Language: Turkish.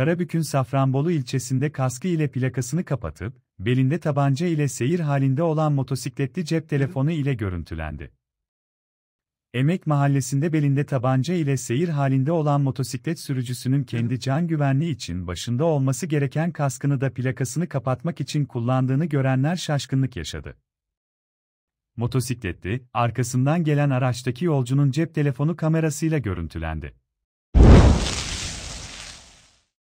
Karabük'ün Safranbolu ilçesinde kaskı ile plakasını kapatıp, belinde tabanca ile seyir halinde olan motosikletli cep telefonu ile görüntülendi. Emek Mahallesi'nde belinde tabanca ile seyir halinde olan motosiklet sürücüsünün kendi can güvenliği için başında olması gereken kaskını da plakasını kapatmak için kullandığını görenler şaşkınlık yaşadı. Motosikletli, arkasından gelen araçtaki yolcunun cep telefonu kamerasıyla görüntülendi.